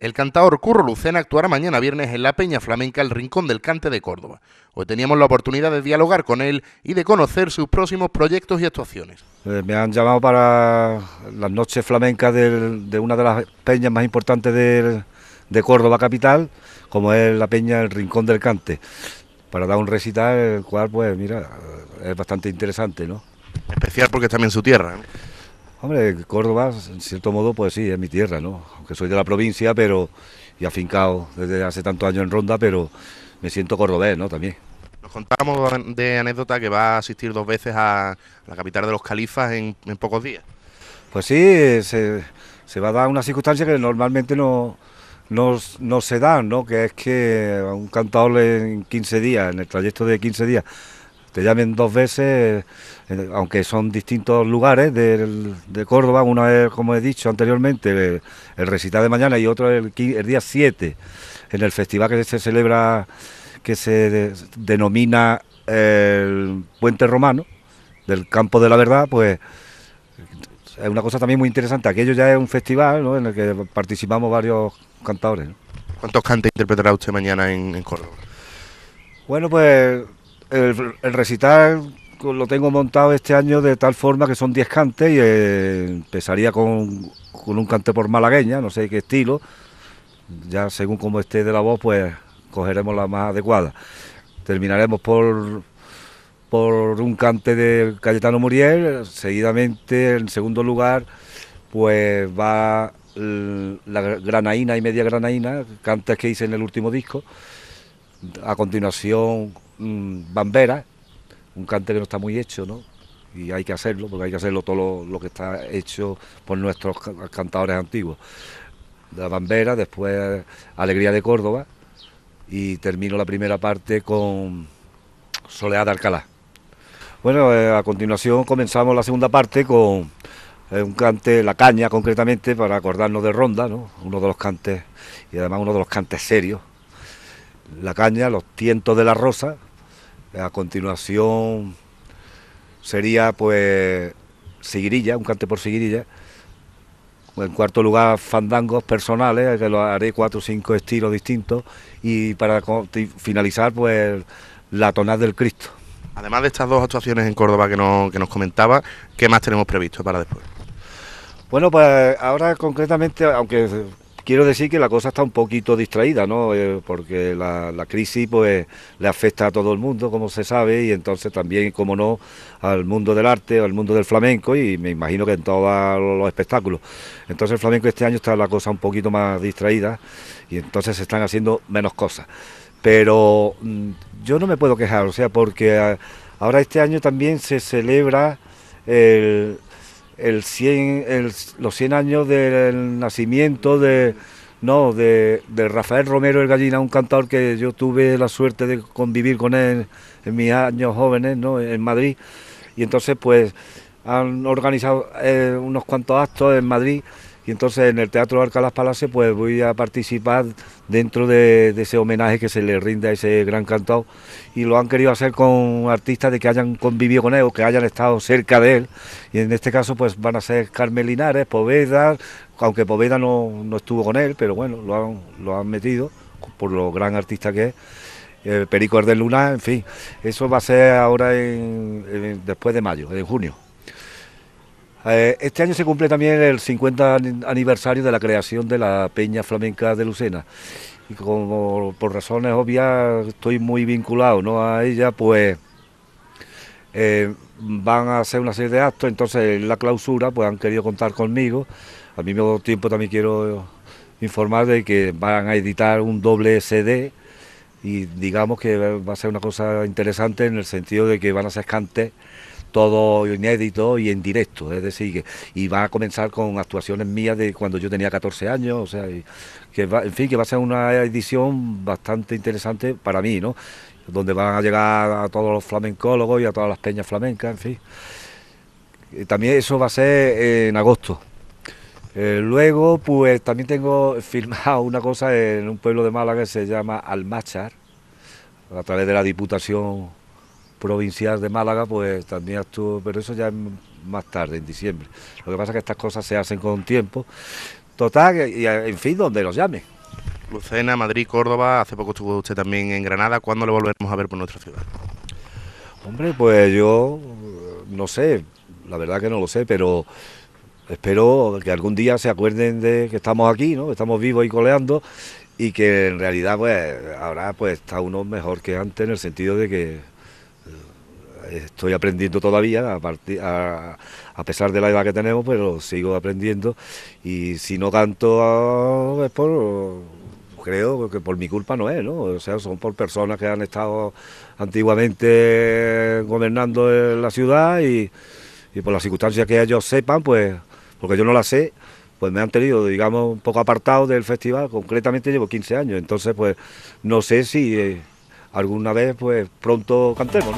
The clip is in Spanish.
El cantador Curro Lucena actuará mañana viernes en la Peña Flamenca El Rincón del Cante de Córdoba. Hoy teníamos la oportunidad de dialogar con él y de conocer sus próximos proyectos y actuaciones. Eh, me han llamado para las noches flamencas de una de las peñas más importantes de Córdoba capital, como es la Peña El Rincón del Cante, para dar un recital, el cual, pues mira, es bastante interesante, ¿no? Especial porque es también su tierra. ¿eh? Hombre, Córdoba, en cierto modo, pues sí, es mi tierra, ¿no? Aunque soy de la provincia, pero y afincado desde hace tantos años en Ronda, pero me siento cordobés, ¿no? También. Nos contamos de anécdota que va a asistir dos veces a la capital de los califas en, pocos días. Pues sí, se, va a dar una circunstancia que normalmente no, no, no se da, ¿no? Que es que un cantador en 15 días, en el trayecto de 15 días, te llamen dos veces, eh, aunque son distintos lugares de, Córdoba, una es, como he dicho anteriormente, el, recital de mañana y otro el, día 7, en el festival que se celebra, que se denomina el Puente Romano, del Campo de la Verdad, pues es una cosa también muy interesante. Aquello ya es un festival en el que participamos varios cantadores. ¿Cuántos cantes interpretará usted mañana en Córdoba? Bueno, pues el, recital lo tengo montado este año de tal forma que son 10 cantes y eh, empezaría con, un cante por malagueña, no sé qué estilo. Ya según como esté de la voz, pues cogeremos la más adecuada. Terminaremos por, por un cante de Cayetano Muriel, seguidamente en segundo lugar, pues va la granaína y media granaína, cantes que hice en el último disco a continuación mm, Bambera, un cante que no está muy hecho, ¿no? Y hay que hacerlo, porque hay que hacerlo todo lo, que está hecho por nuestros cantadores antiguos. La Bambera, después Alegría de Córdoba, y termino la primera parte con Soleada Alcalá. Bueno, eh, a continuación comenzamos la segunda parte con eh, un cante, la caña concretamente, para acordarnos de Ronda, uno de los cantes, y además uno de los cantes serios la caña, los tientos de la rosa. A continuación sería pues seguirilla un cante por Siguirilla. En cuarto lugar, fandangos personales, que lo haré cuatro o cinco estilos distintos. Y para finalizar, pues la tonal del Cristo. Además de estas dos actuaciones en Córdoba que, que nos comentaba, ¿qué más tenemos previsto para después? Bueno, pues ahora concretamente, aunque Quiero decir que la cosa está un poquito distraída, eh, porque la, la, crisis pues le afecta a todo el mundo, como se sabe, y entonces también, como no, al mundo del arte, al mundo del flamenco y me imagino que en todos los espectáculos. Entonces el flamenco este año está la cosa un poquito más distraída y entonces se están haciendo menos cosas. Pero mm, yo no me puedo quejar, o sea, porque eh, ahora este año también se celebra el el 100, los 100 años del nacimiento de, no, de, Rafael Romero el Gallina, un cantador que yo tuve la suerte de convivir con él en mis años jóvenes ¿no? en Madrid. Y entonces pues han organizado eh, unos cuantos actos en Madrid entonces en el Teatro Alcalá Palace pues voy a participar dentro de, ese homenaje que se le rinde a ese gran cantado y lo han querido hacer con artistas de que hayan convivido con él o que hayan estado cerca de él y en este caso pues van a ser Carmelinares, Linares, Poveda, aunque Poveda no, estuvo con él, pero bueno, lo han, lo han metido por lo gran artista que es. Eh, Perico del Luna, en fin, eso va a ser ahora después de mayo, en junio. Eh, este año se cumple también el 50 aniversario de la creación de la Peña Flamenca de Lucena. Y como por razones obvias estoy muy vinculado ¿no? a ella, pues eh, van a hacer una serie de actos, entonces en la clausura pues han querido contar conmigo. Al mismo tiempo también quiero informar de que van a editar un doble CD y digamos que va a ser una cosa interesante en el sentido de que van a ser cantes todo inédito y en directo, es decir, y va a comenzar con actuaciones mías de cuando yo tenía 14 años, o sea, que va, en fin, que va a ser una edición bastante interesante para mí, ¿no? Donde van a llegar a todos los flamencólogos y a todas las peñas flamencas, en fin. Eh, también eso va a ser eh, en agosto. Eh, luego, pues también tengo firmado una cosa en un pueblo de Málaga que se llama Almachar, a través de la Diputación provincial de Málaga, pues también estuvo... pero eso ya es más tarde, en diciembre. Lo que pasa es que estas cosas se hacen con tiempo. Total, y, en fin, donde los llame. Lucena, Madrid, Córdoba, hace poco estuvo usted también en Granada, ¿cuándo le volveremos a ver por nuestra ciudad? Hombre, pues yo eh, no sé, la verdad que no lo sé, pero espero que algún día se acuerden de que estamos aquí, ¿no? Estamos vivos y coleando y que en realidad pues ahora pues está uno mejor que antes en el sentido de que estoy aprendiendo todavía, a, pesar de la edad que tenemos, pero sigo aprendiendo. Y si no canto ah, es por, creo que por mi culpa no es, ¿no? O sea, son por personas que han estado antiguamente gobernando la ciudad y, y por las circunstancias que ellos sepan, pues, porque yo no las sé, pues me han tenido, digamos, un poco apartado del festival, concretamente llevo 15 años, entonces pues no sé si eh, alguna vez pues pronto cantemos,